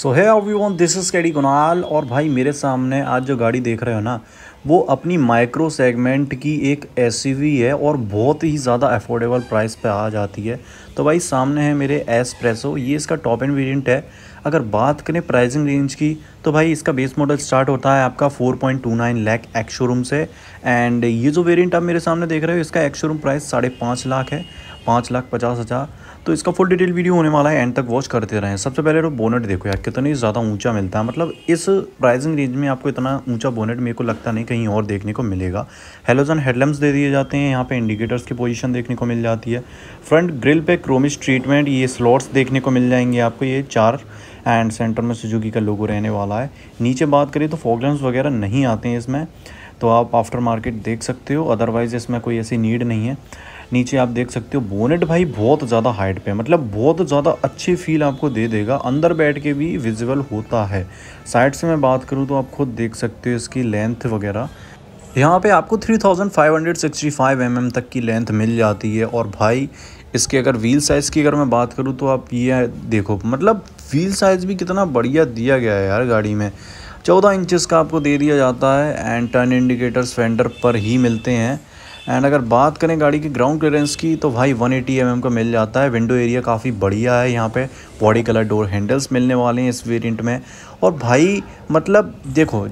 so hi everyone this is कैडी गुनाल और भाई मेरे सामने आज जो गाड़ी देख रहे हो ना वो अपनी माइक्रो सेगमेंट की एक एस है और बहुत ही ज़्यादा अफोर्डेबल प्राइस पे आ जाती है तो भाई सामने है मेरे एसप्रेसो ये इसका टॉप एंड वेरिएंट है अगर बात करें प्राइसिंग रेंज की तो भाई इसका बेस मॉडल स्टार्ट होता है आपका 4.29 लाख एक्स शोरूम से एंड ये जो वेरियंट आप मेरे सामने देख रहे हो इसका एक्स शोरूम प्राइस साढ़े पाँच लाख है पाँच लाख पचास हज़ार तो इसका फुल डिटेल वीडियो होने वाला है एंड तक वॉच करते रहें सबसे पहले तो बोनेट देखो यार कितनी ज़्यादा ऊंचा मिलता है मतलब इस प्राइसिंग रेंज में आपको इतना ऊंचा बोनेट मेरे को लगता नहीं कहीं और देखने को मिलेगा हेलोजन हेडलम्स दे दिए जाते हैं यहाँ पर इंडिकेटर्स की पोजिशन देखने को मिल जाती है फ्रंट ग्रिल पर क्रोमिश ट्रीटमेंट ये स्लॉट्स देखने को मिल जाएंगे आपको ये चार एंड सेंटर में सुजुकी का लोगो रहने वाला है नीचे बात करें तो फॉगलैम्स वगैरह नहीं आते हैं इसमें तो आप आफ्टर मार्केट देख सकते हो अदरवाइज़ इसमें कोई ऐसी नीड नहीं है नीचे आप देख सकते हो बोनेट भाई बहुत ज़्यादा हाइट पे मतलब बहुत ज़्यादा अच्छी फील आपको दे देगा अंदर बैठ के भी विजिबल होता है साइड से मैं बात करूँ तो आप खुद देख सकते हो इसकी लेंथ वगैरह यहाँ पे आपको 3565 mm तक की लेंथ मिल जाती है और भाई इसके अगर व्हील साइज़ की अगर मैं बात करूँ तो आप ये देखो मतलब व्हील साइज़ भी कितना बढ़िया दिया गया है यार गाड़ी में चौदह इंचेस का आपको दे दिया जाता है एंड टर्न इंडिकेटर्स फेंडर पर ही मिलते हैं एंड अगर बात करें गाड़ी की ग्राउंड क्लियरेंस की तो भाई 180 एटी mm का मिल जाता है विंडो एरिया काफ़ी बढ़िया है यहाँ पे बॉडी कलर डोर हैंडल्स मिलने वाले हैं इस वेरिएंट में और भाई मतलब देखो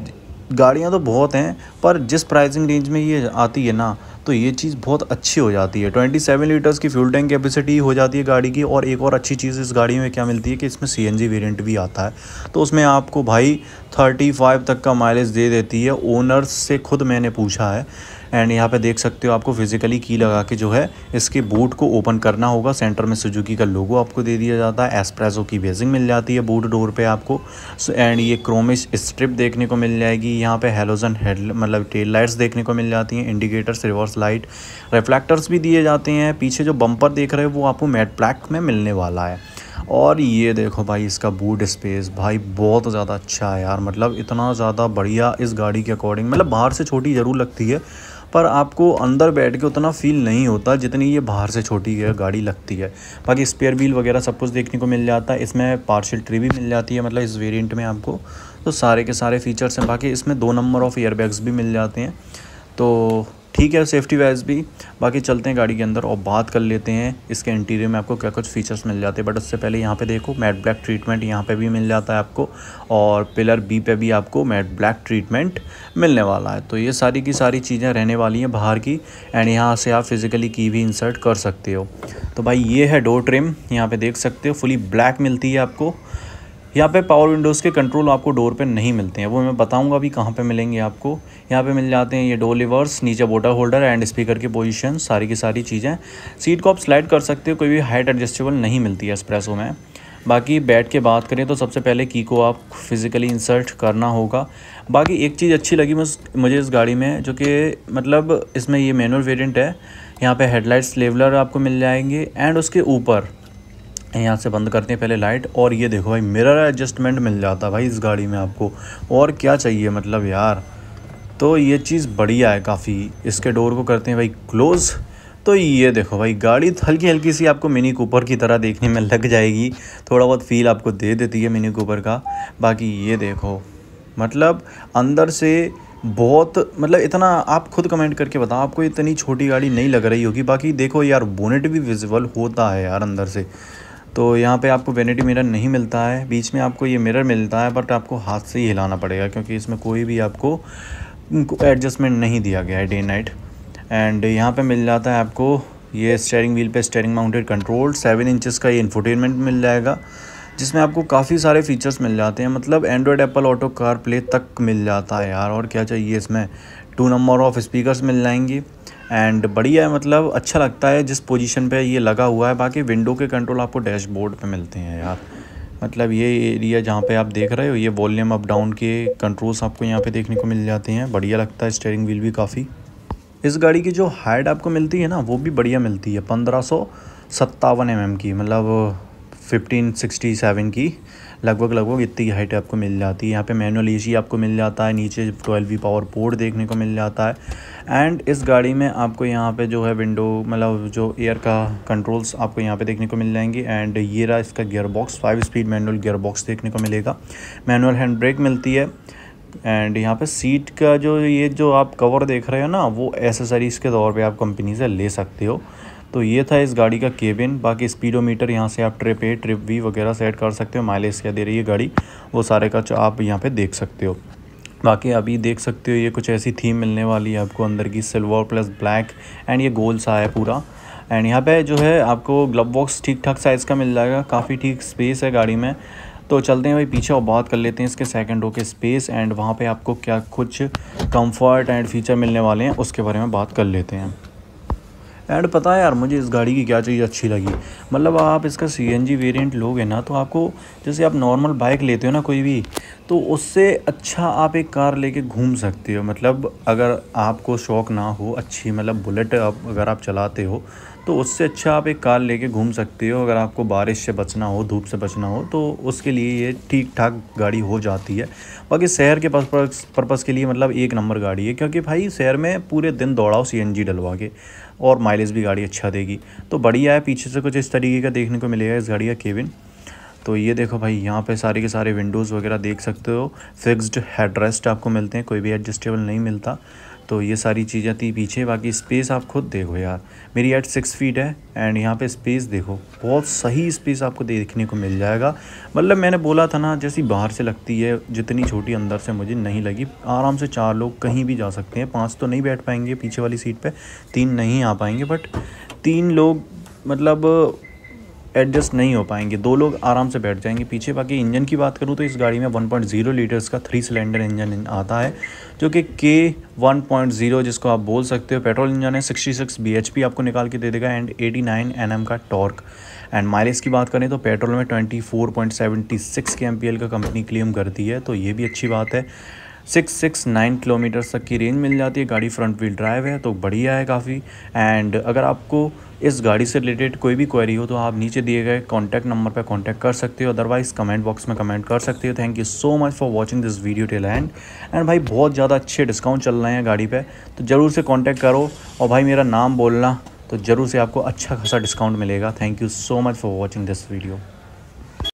गाड़ियाँ तो बहुत हैं पर जिस प्राइसिंग रेंज में ये आती है ना तो ये चीज़ बहुत अच्छी हो जाती है ट्वेंटी सेवन लीटर्स की फ्यूल टैंक कैपेसिटी हो जाती है गाड़ी की और एक और अच्छी चीज़ इस गाड़ी में क्या मिलती है कि इसमें सी एन वेरिएंट भी आता है तो उसमें आपको भाई थर्टी फाइव तक का माइलेज दे देती है ओनर से खुद मैंने पूछा है एंड यहाँ पे देख सकते हो आपको फिज़िकली की लगा के जो है इसके बूट को ओपन करना होगा सेंटर में सुजुकी का लोगो आपको दे दिया जाता है एस्प्रेसो की बेजिंग मिल जाती है बूट डोर पे आपको एंड ये क्रोमिश स्ट्रिप देखने को मिल जाएगी यहाँ पे हेलोजन हेड मतलब टेल लाइट्स देखने को मिल जाती हैं इंडिकेटर्स रिवर्स लाइट रिफ्लेक्टर्स भी दिए जाते हैं पीछे जो बम्पर देख रहे हो वो आपको मेट ब्लैक में मिलने वाला है और ये देखो भाई इसका बूट स्पेस भाई बहुत ज़्यादा अच्छा है यार मतलब इतना ज़्यादा बढ़िया इस गाड़ी के अकॉर्डिंग मतलब बाहर से छोटी ज़रूर लगती है पर आपको अंदर बैठ के उतना फील नहीं होता जितनी ये बाहर से छोटी है गाड़ी लगती है बाकी स्पेयर व्हील वगैरह सब कुछ देखने को मिल जाता है इसमें पार्शल ट्री भी मिल जाती है मतलब इस वेरिएंट में आपको तो सारे के सारे फीचर्स हैं बाकी इसमें दो नंबर ऑफ़ एयरबैग्स भी मिल जाते हैं तो ठीक है सेफ्टी वाइज भी बाकी चलते हैं गाड़ी के अंदर और बात कर लेते हैं इसके इंटीरियर में आपको क्या कुछ फीचर्स मिल जाते हैं बट उससे पहले यहाँ पे देखो मैट ब्लैक ट्रीटमेंट यहाँ पे भी मिल जाता है आपको और पिलर बी पे भी आपको मैट ब्लैक ट्रीटमेंट मिलने वाला है तो ये सारी की सारी चीज़ें रहने वाली हैं बाहर की एंड यहाँ से आप फिज़िकली की भी इंसर्ट कर सकते हो तो भाई ये है डोर ट्रिम यहाँ पर देख सकते हो फुली ब्लैक मिलती है आपको यहाँ पे पावर विंडोज़ के कंट्रोल आपको डोर पे नहीं मिलते हैं वो मैं बताऊंगा अभी कहाँ पे मिलेंगे आपको यहाँ पे मिल जाते हैं ये डोर लिवर्स नीचे बोटर होल्डर एंड स्पीकर की पोजीशन सारी की सारी चीज़ें सीट को आप स्लाइड कर सकते हो कोई भी हाइट एडजस्टेबल नहीं मिलती है एक्सप्रेसो में बाकी बैठ के बात करें तो सबसे पहले की को आप फिज़िकली इंसर्ट करना होगा बाकी एक चीज़ अच्छी लगी मुझे इस गाड़ी में जो कि मतलब इसमें ये मैनुअल वेरियंट है यहाँ पर हेडलाइट्स लेवलर आपको मिल जाएंगे एंड उसके ऊपर यहाँ से बंद करते हैं पहले लाइट और ये देखो भाई मिरर एडजस्टमेंट मिल जाता है भाई इस गाड़ी में आपको और क्या चाहिए मतलब यार तो ये चीज़ बढ़िया है काफ़ी इसके डोर को करते हैं भाई क्लोज़ तो ये देखो भाई गाड़ी तो हल्की हल्की सी आपको मिनी कूपर की तरह देखने में लग जाएगी थोड़ा बहुत फील आपको दे देती है मिनी कूपर का बाकी ये देखो मतलब अंदर से बहुत मतलब इतना आप खुद कमेंट करके बताओ आपको इतनी छोटी गाड़ी नहीं लग रही होगी बाकी देखो यार बोनेट भी विजिबल होता है यार अंदर से तो यहाँ पे आपको वेनिटी मिरर नहीं मिलता है बीच में आपको ये मिरर मिलता है बट आपको हाथ से ही हिलाना पड़ेगा क्योंकि इसमें कोई भी आपको एडजस्टमेंट नहीं दिया गया है डे नाइट एंड यहाँ पे मिल जाता है आपको ये स्टेयरिंग व्हील पे steering mounted control seven inches का ये इन्फोटेनमेंट मिल जाएगा जिसमें आपको काफ़ी सारे फीचर्स मिल जाते हैं मतलब Android Apple Auto CarPlay तक मिल जाता है यार और क्या चाहिए इसमें टू नंबर ऑफ स्पीकर मिल जाएंगी एंड बढ़िया है मतलब अच्छा लगता है जिस पोजीशन पे ये लगा हुआ है बाकी विंडो के कंट्रोल आपको डैशबोर्ड पे मिलते हैं यार मतलब ये एरिया जहाँ पे आप देख रहे हो ये वॉल्यूम अप डाउन के कंट्रोल्स आपको यहाँ पे देखने को मिल जाते हैं बढ़िया लगता है स्टेयरिंग व्हील भी काफ़ी इस गाड़ी की जो हाइट आपको मिलती है ना वो भी बढ़िया मिलती है पंद्रह सौ सत्तावन एम की मतलब फिफ्टीन सिक्सटी सेवन की लगभग लगभग इतनी हाइट आपको मिल जाती है यहाँ पे मैनुअल एसी आपको मिल जाता है नीचे ट्वेल्व वी पावर पोर्ट देखने को मिल जाता है एंड इस गाड़ी में आपको यहाँ पे जो है विंडो मतलब जो एयर का कंट्रोल्स आपको यहाँ पे देखने को मिल जाएंगे एंड ये रहा इसका gear box five speed manual gear box देखने को मिलेगा मैनुअल हैंड ब्रेक मिलती है एंड यहाँ पे सीट का जो ये जो आप कवर देख रहे हो ना वो एसेसरीज़ के तौर पे आप कंपनी से ले सकते हो तो ये था इस गाड़ी का केबिन बाकी स्पीडोमीटर यहाँ से आप ट्रिप ए ट्रिप वी वगैरह सेट कर सकते हो माइलेज क्या दे रही है गाड़ी वो सारे का आप यहाँ पे देख सकते हो बाकी अभी देख सकते हो ये कुछ ऐसी थीम मिलने वाली है आपको अंदर की सिल्वर प्लस ब्लैक एंड ये गोल सा है पूरा एंड यहाँ पे जो है आपको ग्लब बॉक्स ठीक ठाक साइज़ का मिल जाएगा काफ़ी ठीक स्पेस है गाड़ी में तो चलते हैं भाई पीछे और बात कर लेते हैं इसके सेकंड रो के स्पेस एंड वहाँ पे आपको क्या कुछ कंफर्ट एंड फीचर मिलने वाले हैं उसके बारे में बात कर लेते हैं एंड पता है यार मुझे इस गाड़ी की क्या चीज़ अच्छी लगी मतलब आप इसका सी एन जी वेरियंट लोगे ना तो आपको जैसे आप नॉर्मल बाइक लेते हो ना कोई भी तो उससे अच्छा आप एक कार लेके घूम सकते हो मतलब अगर आपको शौक ना हो अच्छी मतलब बुलेट आप अगर आप चलाते हो तो उससे अच्छा आप एक कार लेके घूम सकते हो अगर आपको बारिश से बचना हो धूप से बचना हो तो उसके लिए ये ठीक ठाक गाड़ी हो जाती है बाकी शहर के पर्पज़ के लिए मतलब एक नंबर गाड़ी है क्योंकि भाई शहर में पूरे दिन दौड़ाओ सी डलवा के और माइलेज भी गाड़ी अच्छा देगी तो बढ़िया है पीछे से कुछ इस तरीके का देखने को मिलेगा इस गाड़ी का केविन तो ये देखो भाई यहाँ पे सारे के सारे विंडोज़ वगैरह देख सकते हो फिक्स्ड हेडरेस्ट आपको मिलते हैं कोई भी एडजस्टेबल नहीं मिलता तो ये सारी चीज़ें थी पीछे बाकी स्पेस आप खुद देखो यार मेरी एट सिक्स फीट है एंड यहाँ पे स्पेस देखो बहुत सही स्पेस आपको देखने को मिल जाएगा मतलब मैंने बोला था ना जैसी बाहर से लगती है जितनी छोटी अंदर से मुझे नहीं लगी आराम से चार लोग कहीं भी जा सकते हैं पाँच तो नहीं बैठ पाएंगे पीछे वाली सीट पर तीन नहीं आ पाएंगे बट तीन लोग मतलब एडजस्ट नहीं हो पाएंगे दो लोग आराम से बैठ जाएंगे पीछे बाकी इंजन की बात करूँ तो इस गाड़ी में 1.0 लीटर्स का थ्री सिलेंडर इंजन आता है जो कि के 1.0 जिसको आप बोल सकते हो पेट्रोल इंजन है 66 पी आपको निकाल के दे देगा एंड 89 एम का टॉर्क एंड माइलेज की बात करें तो पेट्रोल में 24.76 के एम का कंपनी क्लेम करती है तो ये भी अच्छी बात है सिक्स सिक्स नाइन किलोमीटर तक की रेंज मिल जाती है गाड़ी फ्रंट व्हील ड्राइव है तो बढ़िया है काफ़ी एंड अगर आपको इस गाड़ी से रिलेटेड कोई भी क्वेरी हो तो आप नीचे दिए गए कॉन्टैक्ट नंबर पर कॉन्टैक्ट कर सकते हो अदरवाइज़ कमेंट बॉक्स में कमेंट कर सकते हो thank you so much for watching this video till end and भाई बहुत ज़्यादा अच्छे डिस्काउंट चल रहे हैं गाड़ी पर तो ज़रूर से कॉन्टैक्ट करो और भाई मेरा नाम बोलना तो ज़रूर से आपको अच्छा खासा डिस्काउंट मिलेगा thank you so much for watching this video